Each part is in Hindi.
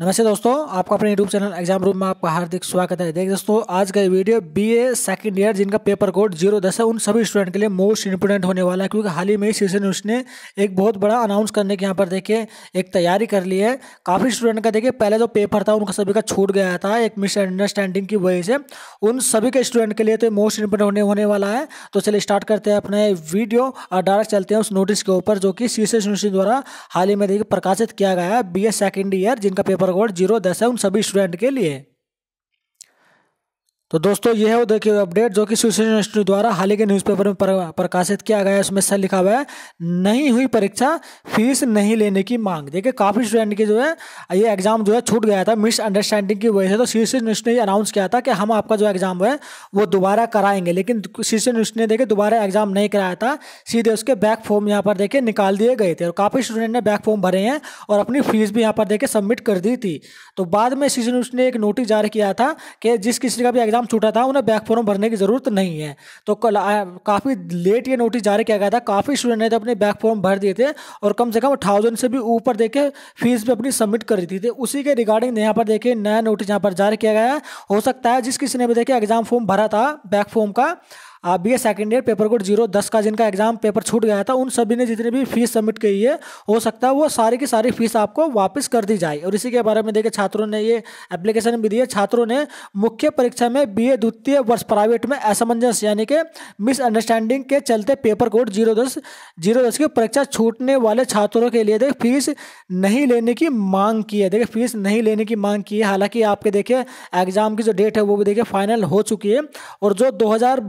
नमस्ते दोस्तों आपका अपने यूट्यूब चैनल एग्जाम रूम में आपका हार्दिक स्वागत है देखिए दोस्तों आज का वीडियो बीए सेकंड ईयर जिनका पेपर कोड जीरो दस है उन सभी स्टूडेंट के लिए मोस्ट इंपोर्टेंट होने वाला है क्योंकि हाल ही में ही शीर्ष उसने ने एक बहुत बड़ा अनाउंस करने के यहाँ पर देखिए एक तैयारी कर ली है काफ़ी स्टूडेंट का देखिए पहले जो पेपर था उनका सभी का छूट गया था एक मिसअंडरस्टैंडिंग की वजह से उन सभी के स्टूडेंट के लिए तो मोस्ट इंपोर्टेंट होने होने वाला है तो चलिए स्टार्ट करते हैं अपने वीडियो और डायरेक्ट चलते हैं उस नोटिस के ऊपर जो कि एस यूनिवर्सिटी e द्वारा हाल ही में देखिए प्रकाशित किया गया है बी सेकंड ईयर जिनका पेपर नंबर कोड जीरो दस है उन सभी स्टूडेंट के लिए तो दोस्तों यह है वो देखिए अपडेट जो कि सुशील द्वारा हाल ही के न्यूज़पेपर में प्रकाशित किया गया है उसमें सर लिखा हुआ है नहीं हुई परीक्षा फीस नहीं लेने की मांग देखिए काफ़ी स्टूडेंट की जो है ये एग्ज़ाम जो है छूट गया था मिसअंडरस्टैंडिंग की वजह से तो शीर्ष न्यूज ने अनाउंस किया था कि हम आपका जो एग्ज़ाम है वो दोबारा कराएंगे लेकिन शीर्ष न्यूज ने देखिए दोबारा एग्ज़ाम नहीं कराया था सीधे उसके बैक फॉर्म यहाँ पर देखे निकाल दिए गए थे और काफ़ी स्टूडेंट ने बैक फॉर्म भरे हैं और अपनी फीस भी यहाँ पर देखे सबमिट कर दी थी तो बाद में शीर्ष न्यूज ने एक नोटिस जारी किया था कि जिस किसी का भी एग्जाम एग्जाम छूटा था उन्हें बैक फॉर्म भरने की ज़रूरत नहीं है तो काफ़ी लेट ये नोटिस जारी किया गया था काफ़ी स्टूडेंट ने तो अपने बैक फॉर्म भर दिए थे और कम से कम थाउजेंड से भी ऊपर देखे फीस भी अपनी सबमिट कर दी थी उसी के रिगार्डिंग यहाँ पर देखिए नया नोटिस यहाँ पर जारी किया गया है हो सकता है जिस किसी ने भी देखिए एग्जाम फॉर्म भरा था बैक फॉर्म का आप B A second year paper code zero दस का जिनका एग्जाम पेपर छूट गया था उन सभी ने जितनी भी फीस सबमिट की है हो सकता है वो सारी की सारी फीस आपको वापस कर दी जाए और इसी के बारे में देखिए छात्रों ने ये एप्लीकेशन भी दी है छात्रों ने मुख्य परीक्षा में बी ए द्वितीय वर्ष प्राइवेट में असमंजस यानी कि मिसअंडरस्टैंडिंग के चलते पेपर कोड जीरो दस जीरो दस की परीक्षा छूटने वाले छात्रों के लिए देखिए फीस नहीं लेने की मांग की है देखिए फीस नहीं लेने की मांग की है हालांकि आपके देखिए एग्जाम की जो डेट है वो भी देखिए फाइनल हो चुकी है और जो हज़ार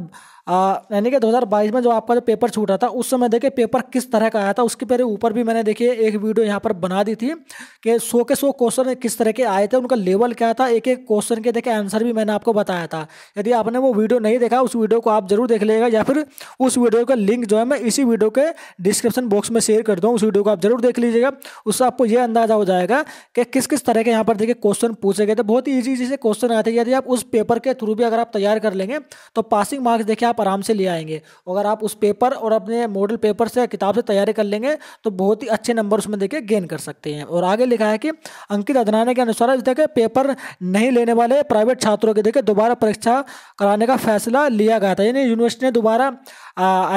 यानी कि 2022 में जो आपका जो पेपर छूटा था उस समय देखिए पेपर किस तरह का आया था उसके पहले ऊपर भी मैंने देखिए एक वीडियो यहाँ पर बना दी थी कि सो के सौ क्वेश्चन किस तरह के आए थे उनका लेवल क्या था एक एक क्वेश्चन के देखे आंसर भी मैंने आपको बताया था यदि आपने वो वीडियो नहीं देखा उस वीडियो को आप जरूर देख लीजिएगा या फिर उस वीडियो का लिंक जो है मैं इसी वीडियो के डिस्क्रिप्शन बॉक्स में शेयर कर दूँ उस वीडियो को आप जरूर देख लीजिएगा उससे आपको ये अंदाजा हो जाएगा कि किस किस तरह के यहाँ पर देखिए क्वेश्चन पूछे गए थे बहुत ईजी ईजी से क्वेश्चन आए थे यदि आप उस पेपर के थ्रू भी अगर आप तैयार कर लेंगे तो पासिंग मार्क्स देखिए आप आप आराम से ले आएंगे अगर आप उस पेपर और अपने मॉडल पेपर से किताब से तैयारी कर लेंगे तो बहुत ही अच्छे नंबर उसमें देखे गेन कर सकते हैं और आगे लिखा है कि अंकित अदनाने के अनुसार देखे पेपर नहीं लेने वाले प्राइवेट छात्रों के देखे दोबारा परीक्षा कराने का फैसला लिया गया था यानी यूनिवर्सिटी ने दोबारा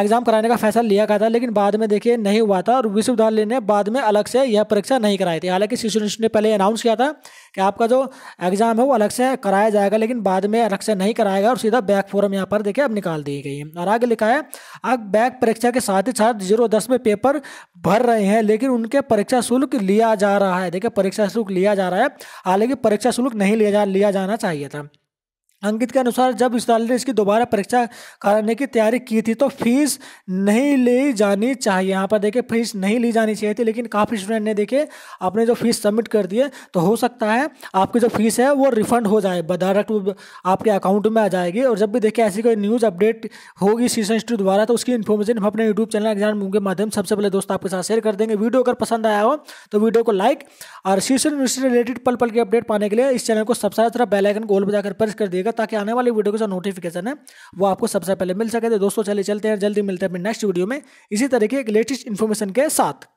एग्ज़ाम कराने का फैसला लिया गया था लेकिन बाद में देखिए नहीं हुआ था और विश्वविद्यालय ने बाद में अलग से यह परीक्षा नहीं कराई थी हालांकि शिशु ने पहले अनाउंस किया था कि आपका जो एग्ज़ाम है वो अलग से कराया जाएगा लेकिन बाद में अलग से नहीं कराएगा और सीधा बैक फॉरम यहाँ पर देखिए अब निकाल दी गई है और आगे लिखा है अब बैक परीक्षा के साथ ही साथ जीरो दस में पेपर भर रहे हैं लेकिन उनके परीक्षा शुल्क लिया जा रहा है देखिए परीक्षा शुल्क लिया जा रहा है हालांकि परीक्षा शुल्क नहीं लिया जा लिया जाना चाहिए था अंकित के अनुसार जब इसराइल ने इसकी दोबारा परीक्षा कराने की तैयारी की थी तो फीस नहीं ली जानी चाहिए यहाँ पर देखिए फीस नहीं ली जानी चाहिए थी लेकिन काफ़ी स्टूडेंट ने देखे अपने जो फीस सबमिट कर दिए तो हो सकता है आपकी जो फीस है वो रिफंड हो जाए डायरेक्ट आपके अकाउंट में आ जाएगी और जब भी देखिए ऐसी कोई न्यूज़ अपडेट होगी सी सी द्वारा तो उसकी इन्फॉर्मेशन हम अपने यूट्यूब चैनल एग्जाम के माध्यम सबसे पहले दोस्तों आपके साथ शेयर कर देंगे वीडियो अगर पसंद आया हो तो वीडियो को लाइक और सी सी रिलेटेड पल पल की अपडेट पाने के लिए इस चैनल को सबसे तरह बेलाइकन गोल बजाकर प्रेस कर देगा रखिएगा ताकि आने वाली वीडियो का जो नोटिफिकेशन है वो आपको सबसे पहले मिल सके तो दोस्तों चले चलते हैं जल्दी मिलते हैं अपने नेक्स्ट वीडियो में इसी तरीके एक लेटेस्ट इन्फॉर्मेशन के साथ